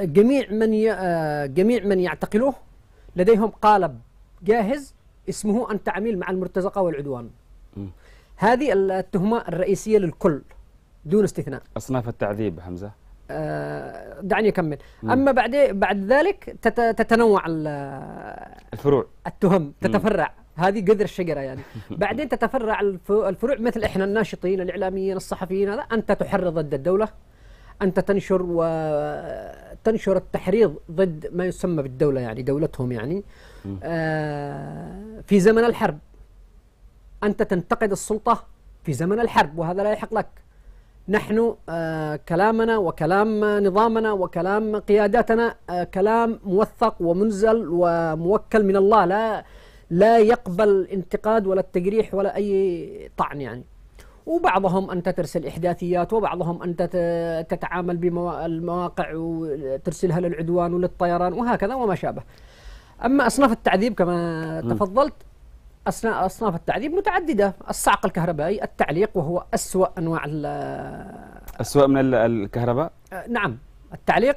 جميع من آه، جميع من يعتقلوه لديهم قالب جاهز اسمه التعامل مع المرتزقه والعدوان. م. هذه التهمه الرئيسيه للكل دون استثناء. اصناف التعذيب حمزه. آه دعني اكمل، م. اما بعد بعد ذلك تتنوع الفروع التهم تتفرع. م. هذه قدر الشجرة يعني بعدين تتفرع الفروع مثل إحنا الناشطين الإعلاميين الصحفيين هذا أنت تحرض ضد الدولة انت تنشر وتنشر التحريض ضد ما يسمى بالدوله يعني دولتهم يعني آه، في زمن الحرب انت تنتقد السلطه في زمن الحرب وهذا لا يحق لك نحن آه، كلامنا وكلام نظامنا وكلام قياداتنا آه، كلام موثق ومنزل وموكل من الله لا لا يقبل انتقاد ولا التجريح ولا اي طعن يعني وبعضهم أنت ترسل إحداثيات وبعضهم أنت تتعامل بالمواقع وترسلها للعدوان وللطيران وهكذا وما شابه أما أصناف التعذيب كما م. تفضلت أصناف, التعذيب متعددة الصعق الكهربائي التعليق وهو أسوأ أنواع أسوأ من الكهرباء؟ نعم التعليق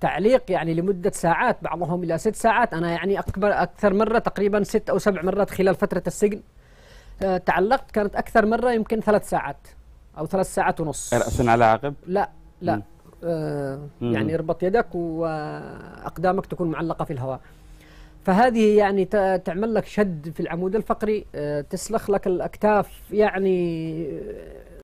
تعليق يعني لمدة ساعات بعضهم إلى ست ساعات أنا يعني أكبر أكثر مرة تقريبا ست أو سبع مرات خلال فترة السجن آه، تعلقت كانت اكثر مره يمكن ثلاث ساعات او ثلاث ساعات ونص راسا على عقب لا لا آه يعني اربط يدك واقدامك تكون معلقه في الهواء فهذه يعني تعمل لك شد في العمود الفقري آه، تسلخ لك الاكتاف يعني